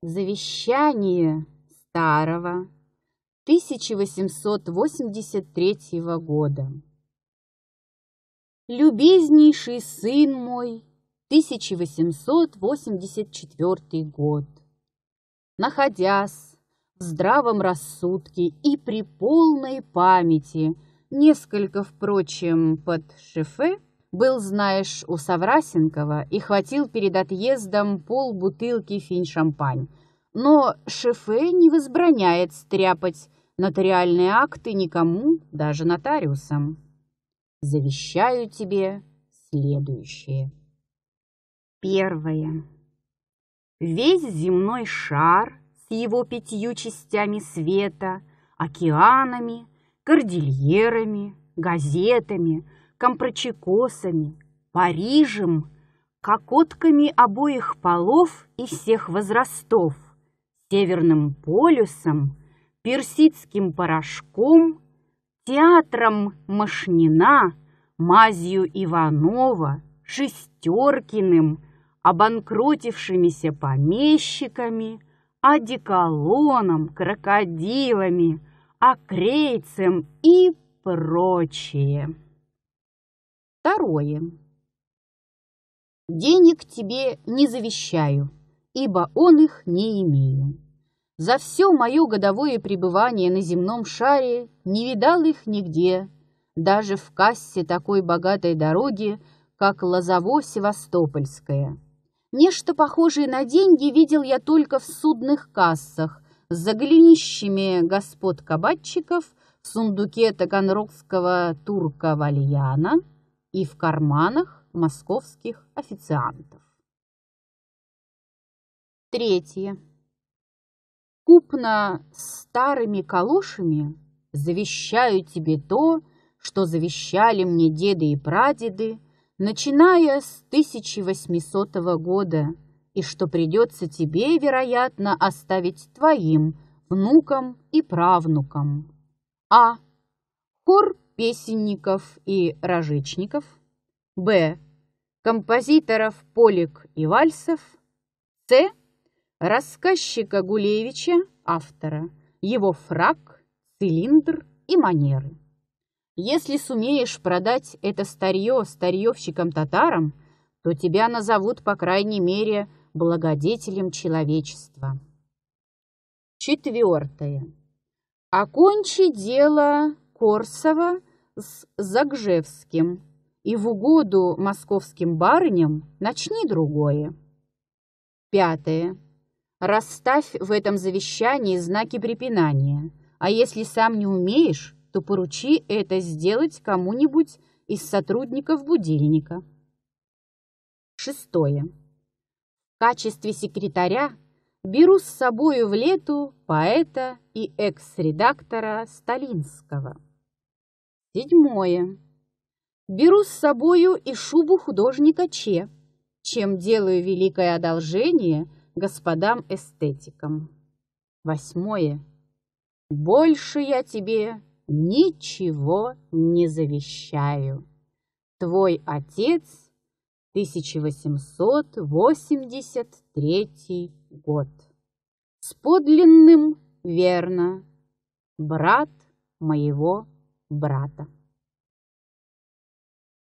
Завещание старого 1883 года. Любезнейший сын мой, 1884 год. Находясь в здравом рассудке и при полной памяти, несколько, впрочем, под шифе, был, знаешь, у Саврасенкова и хватил перед отъездом пол бутылки финь-шампань. Но Шефе не возбраняет стряпать нотариальные акты никому, даже нотариусам. Завещаю тебе следующее. Первое. Весь земной шар с его пятью частями света, океанами, кордильерами, газетами – компрочекосами, Парижем, кокотками обоих полов и всех возрастов, Северным полюсом, персидским порошком, театром Машнина, мазью Иванова, Шестеркиным, обанкротившимися помещиками, одеколоном, крокодилами, окрейцем и прочее. Второе. Денег тебе не завещаю, ибо он их не имею. За все мое годовое пребывание на земном шаре не видал их нигде, даже в кассе такой богатой дороги, как Лозово-Севастопольская. Нечто похожее на деньги видел я только в судных кассах с заглянищами господ-кабатчиков в сундуке таганрогского турка Вальяна – и в карманах московских официантов. Третье. Купно старыми калошами завещаю тебе то, что завещали мне деды и прадеды, начиная с 1800 года, и что придется тебе, вероятно, оставить твоим внукам и правнукам. А. Хор песенников и рожичников, б. композиторов полек и вальсов, с. рассказчика Гулевича, автора, его фраг, цилиндр и манеры. Если сумеешь продать это старье старьевщикам-татарам, то тебя назовут, по крайней мере, благодетелем человечества. Четвертое. Окончи дело Корсова с Загжевским, и в угоду московским барыням начни другое. Пятое. Расставь в этом завещании знаки препинания, а если сам не умеешь, то поручи это сделать кому-нибудь из сотрудников будильника. Шестое. В качестве секретаря беру с собою в лету поэта и экс-редактора Сталинского. Седьмое. Беру с собою и шубу художника Че, чем делаю великое одолжение господам-эстетикам. Восьмое. Больше я тебе ничего не завещаю. Твой отец 1883 год. С подлинным верно, брат моего брата.